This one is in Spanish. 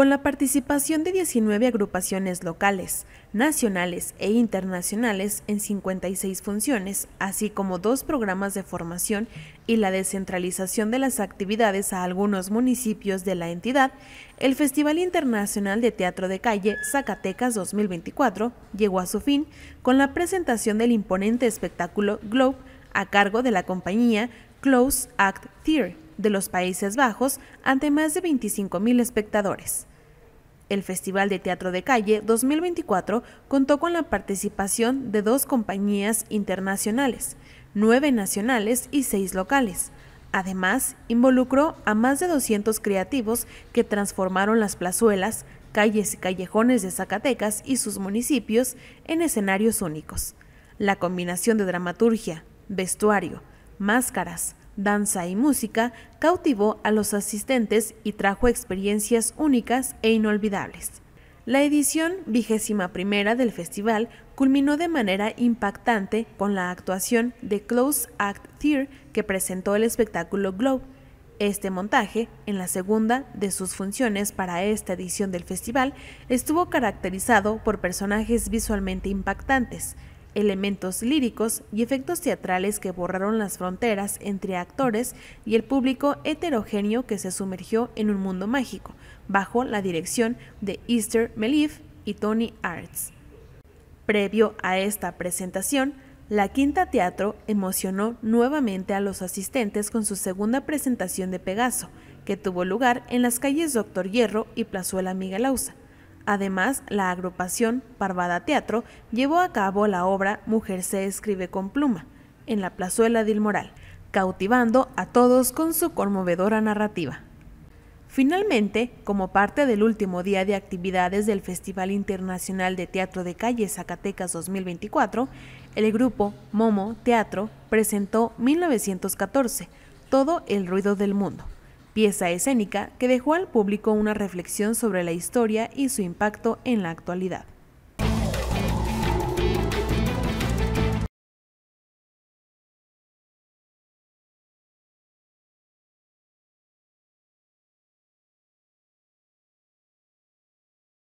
con la participación de 19 agrupaciones locales, nacionales e internacionales en 56 funciones, así como dos programas de formación y la descentralización de las actividades a algunos municipios de la entidad, el Festival Internacional de Teatro de Calle Zacatecas 2024 llegó a su fin con la presentación del imponente espectáculo Globe a cargo de la compañía Close Act Theatre de los Países Bajos ante más de 25.000 espectadores. El Festival de Teatro de Calle 2024 contó con la participación de dos compañías internacionales, nueve nacionales y seis locales. Además, involucró a más de 200 creativos que transformaron las plazuelas, calles y callejones de Zacatecas y sus municipios en escenarios únicos. La combinación de dramaturgia, vestuario, máscaras, danza y música cautivó a los asistentes y trajo experiencias únicas e inolvidables. La edición vigésima primera del festival culminó de manera impactante con la actuación de Close Act Theatre que presentó el espectáculo Globe. Este montaje, en la segunda de sus funciones para esta edición del festival, estuvo caracterizado por personajes visualmente impactantes, elementos líricos y efectos teatrales que borraron las fronteras entre actores y el público heterogéneo que se sumergió en un mundo mágico, bajo la dirección de Easter Melif y Tony Arts. Previo a esta presentación, la Quinta Teatro emocionó nuevamente a los asistentes con su segunda presentación de Pegaso, que tuvo lugar en las calles Doctor Hierro y Plazuela Miguel Además, la agrupación Parvada Teatro llevó a cabo la obra Mujer se escribe con pluma, en la plazuela del Moral, cautivando a todos con su conmovedora narrativa. Finalmente, como parte del último día de actividades del Festival Internacional de Teatro de Calle Zacatecas 2024, el grupo Momo Teatro presentó 1914, Todo el Ruido del Mundo, pieza escénica que dejó al público una reflexión sobre la historia y su impacto en la actualidad.